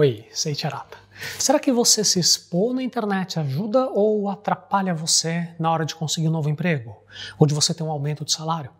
Oi, sei Charata. Será que você se expor na internet ajuda ou atrapalha você na hora de conseguir um novo emprego? Ou de você ter um aumento de salário?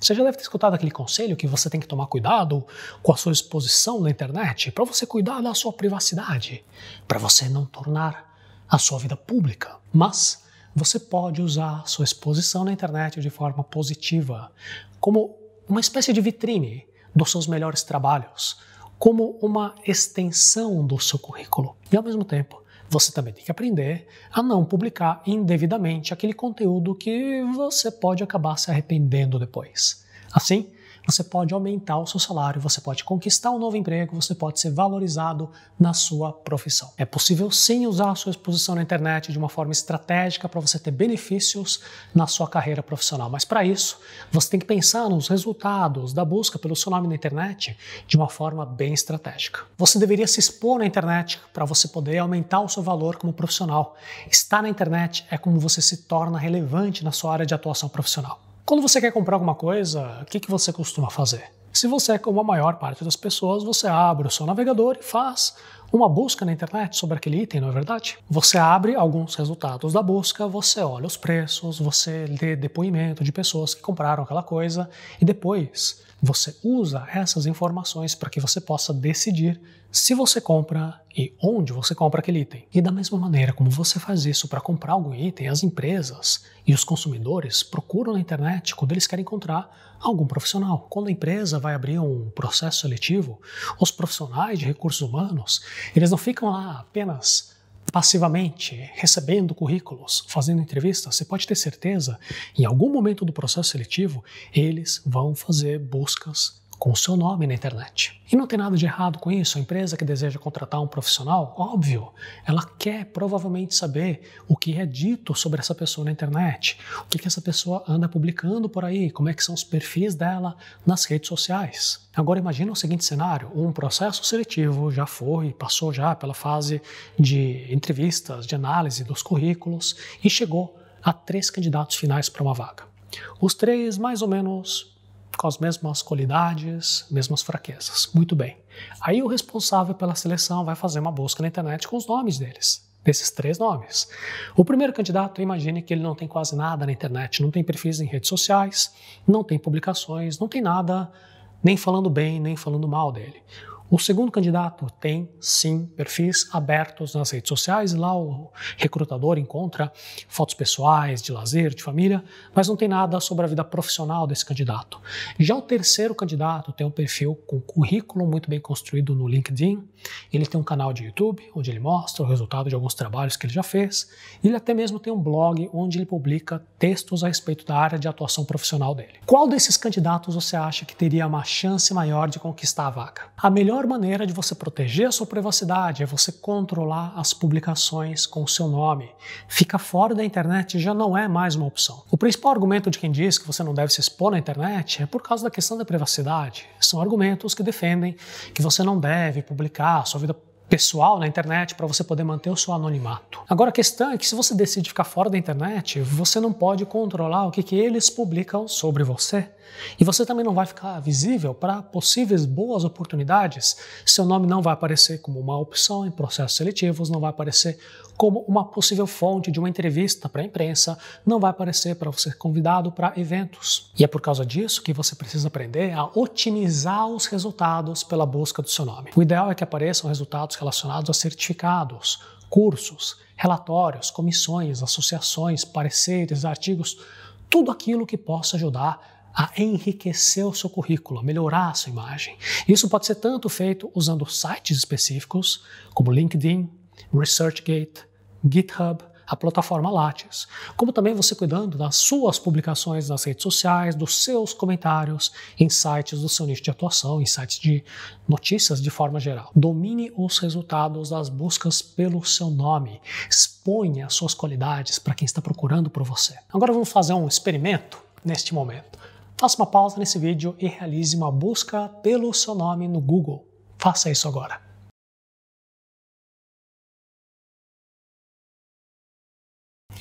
Você já deve ter escutado aquele conselho que você tem que tomar cuidado com a sua exposição na internet para você cuidar da sua privacidade, para você não tornar a sua vida pública. Mas você pode usar sua exposição na internet de forma positiva, como uma espécie de vitrine dos seus melhores trabalhos, como uma extensão do seu currículo. E ao mesmo tempo, você também tem que aprender a não publicar indevidamente aquele conteúdo que você pode acabar se arrependendo depois. Assim, você pode aumentar o seu salário, você pode conquistar um novo emprego, você pode ser valorizado na sua profissão. É possível sim usar a sua exposição na internet de uma forma estratégica para você ter benefícios na sua carreira profissional, mas para isso você tem que pensar nos resultados da busca pelo seu nome na internet de uma forma bem estratégica. Você deveria se expor na internet para você poder aumentar o seu valor como profissional. Estar na internet é como você se torna relevante na sua área de atuação profissional. Quando você quer comprar alguma coisa, o que, que você costuma fazer? Se você é como a maior parte das pessoas, você abre o seu navegador e faz uma busca na internet sobre aquele item, não é verdade? Você abre alguns resultados da busca, você olha os preços, você lê depoimento de pessoas que compraram aquela coisa e depois você usa essas informações para que você possa decidir se você compra e onde você compra aquele item. E da mesma maneira como você faz isso para comprar algum item, as empresas e os consumidores procuram na internet quando eles querem encontrar algum profissional. Quando a empresa vai abrir um processo seletivo, os profissionais de recursos humanos, eles não ficam lá apenas passivamente recebendo currículos, fazendo entrevistas, você pode ter certeza, em algum momento do processo seletivo, eles vão fazer buscas com o seu nome na internet. E não tem nada de errado com isso. A empresa que deseja contratar um profissional, óbvio, ela quer provavelmente saber o que é dito sobre essa pessoa na internet, o que, que essa pessoa anda publicando por aí, como é que são os perfis dela nas redes sociais. Agora imagina o seguinte cenário: um processo seletivo já foi, passou já pela fase de entrevistas, de análise dos currículos e chegou a três candidatos finais para uma vaga. Os três mais ou menos com as mesmas qualidades, mesmas fraquezas. Muito bem. Aí o responsável pela seleção vai fazer uma busca na internet com os nomes deles, desses três nomes. O primeiro candidato, imagine que ele não tem quase nada na internet, não tem perfis em redes sociais, não tem publicações, não tem nada nem falando bem, nem falando mal dele. O segundo candidato tem, sim, perfis abertos nas redes sociais. Lá o recrutador encontra fotos pessoais, de lazer, de família, mas não tem nada sobre a vida profissional desse candidato. Já o terceiro candidato tem um perfil com currículo muito bem construído no LinkedIn. Ele tem um canal de YouTube, onde ele mostra o resultado de alguns trabalhos que ele já fez. Ele até mesmo tem um blog onde ele publica textos a respeito da área de atuação profissional dele. Qual desses candidatos você acha que teria uma chance maior de conquistar a vaga? A melhor melhor maneira de você proteger a sua privacidade é você controlar as publicações com o seu nome. Ficar fora da internet já não é mais uma opção. O principal argumento de quem diz que você não deve se expor na internet é por causa da questão da privacidade. São argumentos que defendem que você não deve publicar sua vida pessoal na internet para você poder manter o seu anonimato. Agora a questão é que se você decide ficar fora da internet, você não pode controlar o que, que eles publicam sobre você. E você também não vai ficar visível para possíveis boas oportunidades. Seu nome não vai aparecer como uma opção em processos seletivos, não vai aparecer como uma possível fonte de uma entrevista para a imprensa, não vai aparecer para você convidado para eventos. E é por causa disso que você precisa aprender a otimizar os resultados pela busca do seu nome. O ideal é que apareçam resultados relacionados a certificados, cursos, relatórios, comissões, associações, pareceres, artigos, tudo aquilo que possa ajudar a enriquecer o seu currículo, a melhorar a sua imagem. Isso pode ser tanto feito usando sites específicos, como LinkedIn, ResearchGate, GitHub, a plataforma Lattes, como também você cuidando das suas publicações nas redes sociais, dos seus comentários em sites do seu nicho de atuação, em sites de notícias de forma geral. Domine os resultados das buscas pelo seu nome, exponha suas qualidades para quem está procurando por você. Agora vamos fazer um experimento neste momento. Faça uma pausa nesse vídeo e realize uma busca pelo seu nome no Google. Faça isso agora.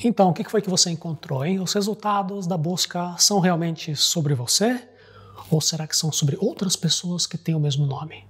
Então, o que foi que você encontrou, hein? Os resultados da busca são realmente sobre você? Ou será que são sobre outras pessoas que têm o mesmo nome?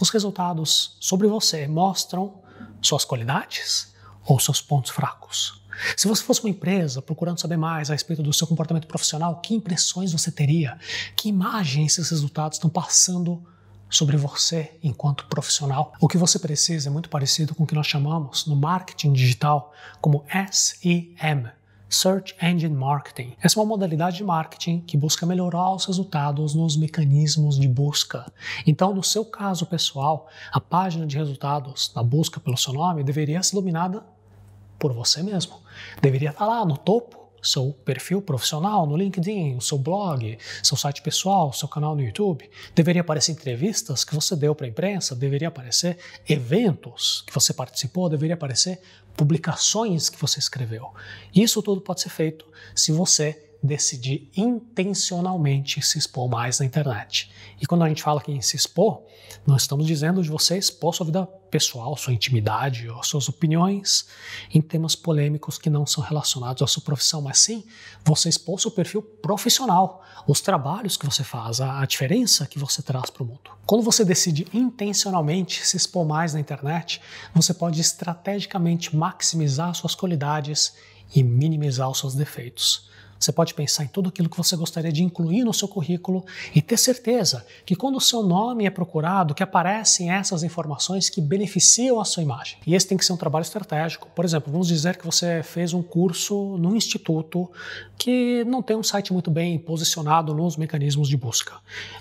Os resultados sobre você mostram suas qualidades ou seus pontos fracos? Se você fosse uma empresa procurando saber mais a respeito do seu comportamento profissional, que impressões você teria? Que imagem esses resultados estão passando sobre você enquanto profissional. O que você precisa é muito parecido com o que nós chamamos no marketing digital como SEM. Search Engine Marketing. Essa é uma modalidade de marketing que busca melhorar os resultados nos mecanismos de busca. Então, no seu caso pessoal, a página de resultados da busca pelo seu nome deveria ser dominada por você mesmo. Deveria estar lá no topo seu perfil profissional no LinkedIn, o seu blog, seu site pessoal, seu canal no YouTube. Deveria aparecer entrevistas que você deu para a imprensa, deveria aparecer eventos que você participou, deveria aparecer publicações que você escreveu. Isso tudo pode ser feito se você decidir intencionalmente se expor mais na internet. E quando a gente fala que em se expor, não estamos dizendo de você expor sua vida pessoal, sua intimidade ou suas opiniões em temas polêmicos que não são relacionados à sua profissão, mas sim você expor seu perfil profissional, os trabalhos que você faz, a diferença que você traz para o mundo. Quando você decide intencionalmente se expor mais na internet, você pode estrategicamente maximizar suas qualidades e minimizar os seus defeitos. Você pode pensar em tudo aquilo que você gostaria de incluir no seu currículo e ter certeza que quando o seu nome é procurado, que aparecem essas informações que beneficiam a sua imagem. E esse tem que ser um trabalho estratégico. Por exemplo, vamos dizer que você fez um curso num instituto que não tem um site muito bem posicionado nos mecanismos de busca.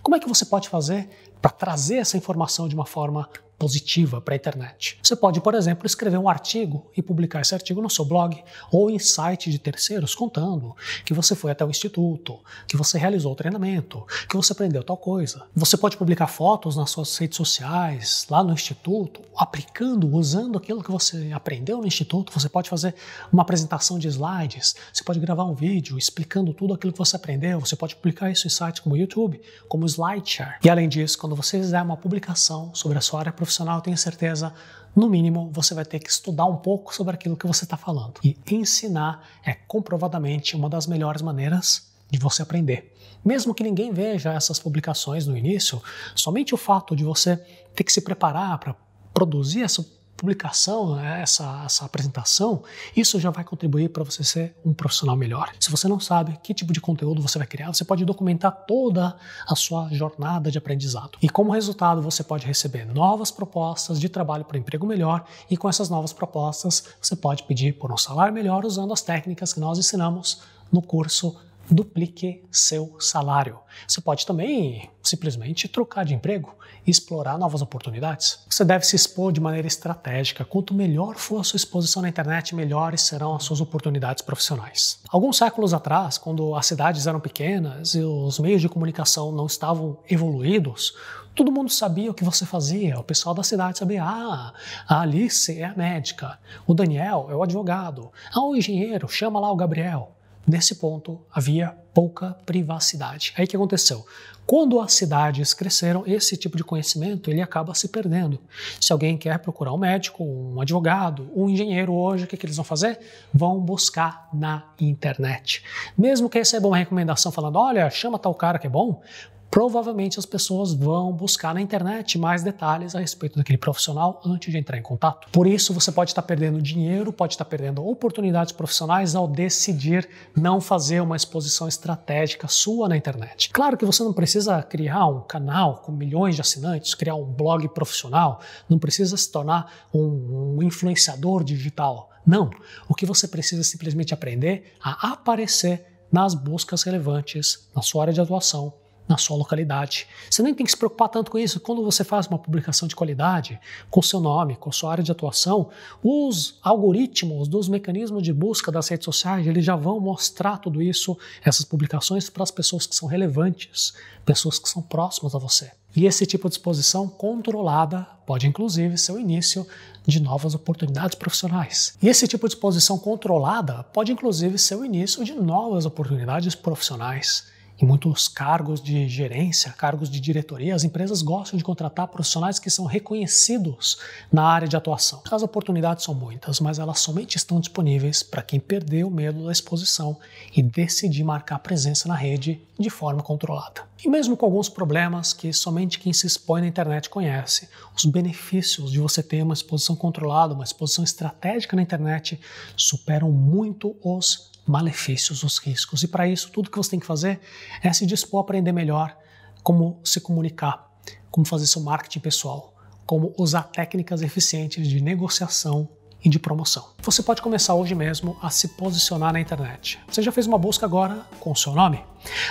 Como é que você pode fazer para trazer essa informação de uma forma positiva para a internet. Você pode, por exemplo, escrever um artigo e publicar esse artigo no seu blog ou em site de terceiros contando que você foi até o instituto, que você realizou o treinamento, que você aprendeu tal coisa. Você pode publicar fotos nas suas redes sociais, lá no instituto, aplicando, usando aquilo que você aprendeu no instituto. Você pode fazer uma apresentação de slides, você pode gravar um vídeo explicando tudo aquilo que você aprendeu. Você pode publicar isso em sites como YouTube, como Slideshare. E além disso, quando você fizer uma publicação sobre a sua área profissional, profissional, tenho certeza, no mínimo, você vai ter que estudar um pouco sobre aquilo que você está falando. E ensinar é comprovadamente uma das melhores maneiras de você aprender. Mesmo que ninguém veja essas publicações no início, somente o fato de você ter que se preparar para produzir essa publicação, né, essa, essa apresentação, isso já vai contribuir para você ser um profissional melhor. Se você não sabe que tipo de conteúdo você vai criar, você pode documentar toda a sua jornada de aprendizado. E como resultado, você pode receber novas propostas de trabalho para um emprego melhor, e com essas novas propostas, você pode pedir por um salário melhor usando as técnicas que nós ensinamos no curso duplique seu salário. Você pode também simplesmente trocar de emprego e explorar novas oportunidades. Você deve se expor de maneira estratégica. Quanto melhor for a sua exposição na internet, melhores serão as suas oportunidades profissionais. Alguns séculos atrás, quando as cidades eram pequenas e os meios de comunicação não estavam evoluídos, todo mundo sabia o que você fazia. O pessoal da cidade sabia: ah, a Alice é a médica, o Daniel é o advogado, ah, o engenheiro, chama lá o Gabriel. Nesse ponto, havia pouca privacidade. Aí que aconteceu? Quando as cidades cresceram, esse tipo de conhecimento ele acaba se perdendo. Se alguém quer procurar um médico, um advogado, um engenheiro hoje, o que, que eles vão fazer? Vão buscar na internet. Mesmo que recebam uma recomendação falando, olha, chama tal cara que é bom, provavelmente as pessoas vão buscar na internet mais detalhes a respeito daquele profissional antes de entrar em contato. Por isso, você pode estar perdendo dinheiro, pode estar perdendo oportunidades profissionais ao decidir não fazer uma exposição externa estratégica sua na internet. Claro que você não precisa criar um canal com milhões de assinantes, criar um blog profissional, não precisa se tornar um, um influenciador digital. Não. O que você precisa é simplesmente aprender a aparecer nas buscas relevantes na sua área de atuação na sua localidade. Você nem tem que se preocupar tanto com isso. Quando você faz uma publicação de qualidade, com seu nome, com sua área de atuação, os algoritmos dos mecanismos de busca das redes sociais, eles já vão mostrar tudo isso, essas publicações, para as pessoas que são relevantes, pessoas que são próximas a você. E esse tipo de exposição controlada pode, inclusive, ser o início de novas oportunidades profissionais. E esse tipo de exposição controlada pode, inclusive, ser o início de novas oportunidades profissionais. Em muitos cargos de gerência, cargos de diretoria, as empresas gostam de contratar profissionais que são reconhecidos na área de atuação. As oportunidades são muitas, mas elas somente estão disponíveis para quem perdeu o medo da exposição e decidir marcar presença na rede de forma controlada. E mesmo com alguns problemas que somente quem se expõe na internet conhece, os benefícios de você ter uma exposição controlada, uma exposição estratégica na internet, superam muito os malefícios, os riscos. E para isso, tudo que você tem que fazer é se dispor a aprender melhor como se comunicar, como fazer seu marketing pessoal, como usar técnicas eficientes de negociação e de promoção. Você pode começar hoje mesmo a se posicionar na internet. Você já fez uma busca agora com o seu nome?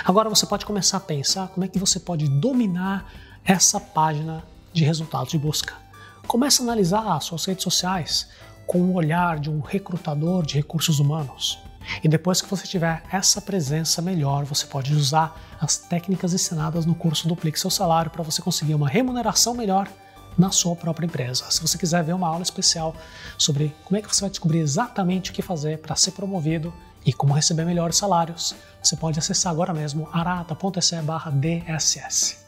Agora você pode começar a pensar como é que você pode dominar essa página de resultados de busca. Comece a analisar as suas redes sociais com o olhar de um recrutador de recursos humanos. E depois que você tiver essa presença melhor, você pode usar as técnicas ensinadas no curso Duplique Seu Salário para você conseguir uma remuneração melhor na sua própria empresa. Se você quiser ver uma aula especial sobre como é que você vai descobrir exatamente o que fazer para ser promovido e como receber melhores salários, você pode acessar agora mesmo arata.se DSS.